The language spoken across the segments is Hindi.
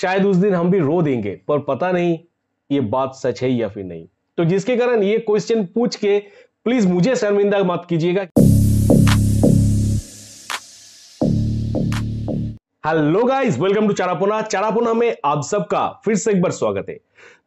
शायद उस दिन हम भी रो देंगे पर पता नहीं ये बात सच है या फिर नहीं तो जिसके कारण ये क्वेश्चन पूछ के प्लीज मुझे शर्मिंदा मत कीजिएगा हेलो गाइस वेलकम टू चारापोना चारापोना में आप सबका फिर से एक बार स्वागत है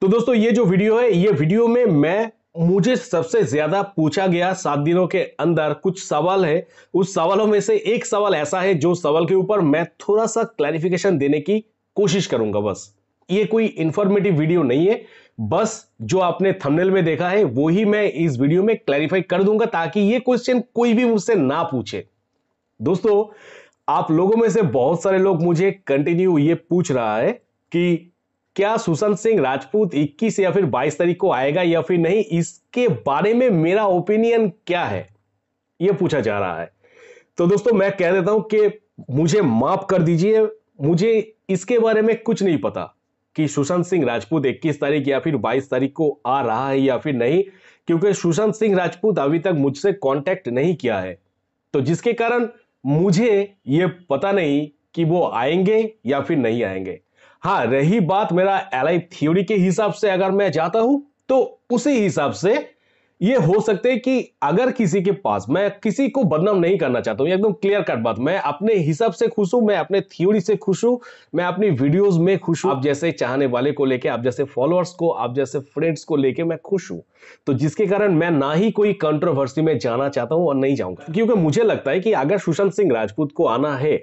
तो दोस्तों ये जो वीडियो है ये वीडियो में मैं मुझे सबसे ज्यादा पूछा गया सात दिनों के अंदर कुछ सवाल है उस सवालों में से एक सवाल ऐसा है जो सवाल के ऊपर मैं थोड़ा सा क्लैरिफिकेशन देने की कोशिश करूंगा बस ये कोई इंफॉर्मेटिव वीडियो नहीं है बस जो आपने थंबनेल में देखा है वो ही मैं इस वीडियो में क्लैरिफाई कर दूंगा ताकि ये क्वेश्चन कोई भी मुझसे ना पूछे दोस्तों आप लोगों में से बहुत सारे लोग मुझे कंटिन्यू ये पूछ रहा है कि क्या सुशांत सिंह राजपूत 21 या फिर 22 तारीख को आएगा या फिर नहीं इसके बारे में मेरा ओपिनियन क्या है यह पूछा जा रहा है तो दोस्तों मैं कह देता हूं कि मुझे माफ कर दीजिए मुझे इसके बारे में कुछ नहीं पता कि सुशांत सिंह राजपूत 21 तारीख या फिर 22 तारीख को आ रहा है या फिर नहीं क्योंकि सुशांत सिंह राजपूत अभी तक मुझसे कांटेक्ट नहीं किया है तो जिसके कारण मुझे ये पता नहीं कि वो आएंगे या फिर नहीं आएंगे हाँ रही बात मेरा एलआई थ्योरी के हिसाब से अगर मैं जाता हूं तो उसी हिसाब से ये हो सकते हैं कि अगर किसी के पास मैं किसी को बदनाम नहीं करना चाहता हूं एकदम क्लियर कट बात मैं अपने हिसाब से खुश हूं मैं अपने थ्योरी से खुश हूं मैं अपनी वीडियोस में खुश हूं आप जैसे चाहने वाले को लेके आप जैसे फॉलोअर्स को आप जैसे फ्रेंड्स को लेके मैं खुश हूं तो जिसके कारण मैं ना ही कोई कंट्रोवर्सी में जाना चाहता हूं और नहीं जाऊंगा क्योंकि मुझे लगता है कि अगर सुशांत सिंह राजपूत को आना है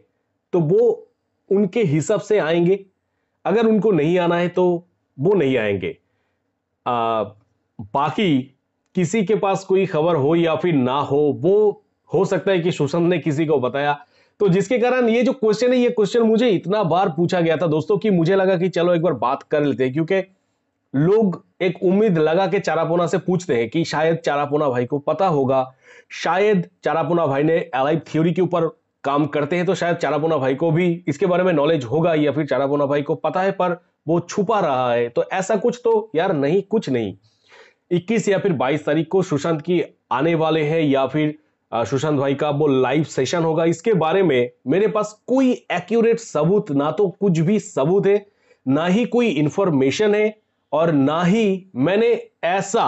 तो वो उनके हिसाब से आएंगे अगर उनको नहीं आना है तो वो नहीं आएंगे बाकी किसी के पास कोई खबर हो या फिर ना हो वो हो सकता है कि सुशांत ने किसी को बताया तो जिसके कारण ये जो क्वेश्चन है ये क्वेश्चन मुझे इतना बार पूछा गया था दोस्तों कि मुझे लगा कि चलो एक बार बात कर लेते हैं क्योंकि लोग एक उम्मीद लगा के चारापोना से पूछते हैं कि शायद चारापोना भाई को पता होगा शायद चारापोना भाई ने एलाइव थ्योरी के ऊपर काम करते हैं तो शायद चारापोना भाई को भी इसके बारे में नॉलेज होगा या फिर चारापोना भाई को पता है पर वो छुपा रहा है तो ऐसा कुछ तो यार नहीं कुछ नहीं 21 या फिर 22 तारीख को सुशांत की आने वाले हैं या फिर सुशांत भाई का वो लाइव सेशन होगा इसके बारे में मेरे पास कोई एक्यूरेट सबूत ना तो कुछ भी सबूत है ना ही कोई इंफॉर्मेशन है और ना ही मैंने ऐसा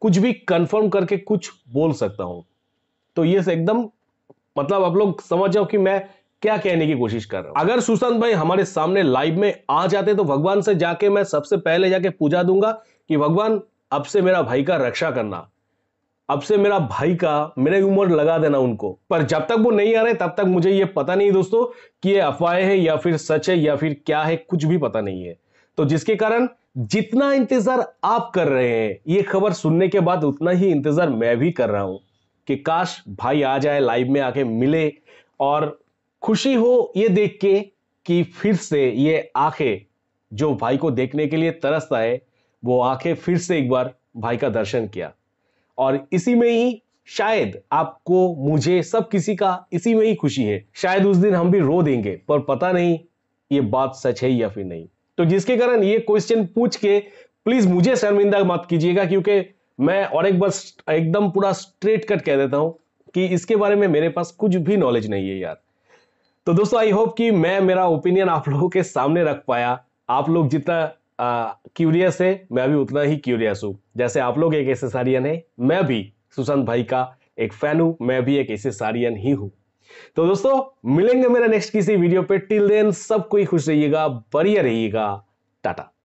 कुछ भी कंफर्म करके कुछ बोल सकता हूं तो ये एकदम मतलब आप लोग समझ जाओ कि मैं क्या कहने की कोशिश कर रहा हूं अगर सुशांत भाई हमारे सामने लाइव में आ जाते तो भगवान से जाके मैं सबसे पहले जाके पूजा दूंगा कि भगवान अब से मेरा भाई का रक्षा करना अब से मेरा भाई का मेरे उम्र लगा देना उनको पर जब तक वो नहीं आ रहे तब तक मुझे ये पता नहीं दोस्तों कि ये अफवाहें है या फिर सच है या फिर क्या है कुछ भी पता नहीं है तो जिसके कारण जितना इंतजार आप कर रहे हैं ये खबर सुनने के बाद उतना ही इंतजार मैं भी कर रहा हूं कि काश भाई आ जाए लाइव में आके मिले और खुशी हो ये देख के कि फिर से ये आंखें जो भाई को देखने के लिए तरसता है वो आके फिर से एक बार भाई का दर्शन किया और इसी में ही शायद आपको मुझे सब किसी का इसी में ही खुशी है शायद उस दिन हम भी रो देंगे पर पता नहीं ये बात सच है या फिर नहीं तो जिसके कारण ये क्वेश्चन पूछ के प्लीज मुझे शर्मिंदा मत कीजिएगा क्योंकि मैं और एक बार एकदम पूरा स्ट्रेट कट कह देता हूं कि इसके बारे में मेरे पास कुछ भी नॉलेज नहीं है यार तो दोस्तों आई होप कि मैं मेरा ओपिनियन आप लोगों के सामने रख पाया आप लोग जितना क्यूरियस है मैं भी उतना ही क्यूरियस हूँ जैसे आप लोग एक ऐसे सारियन है मैं भी सुशांत भाई का एक फैन हूँ मैं भी एक ऐसे सारियन ही हूँ तो दोस्तों मिलेंगे मेरा नेक्स्ट किसी वीडियो पे टिल देन सब कोई खुश रहिएगा बढ़िया रहिएगा टाटा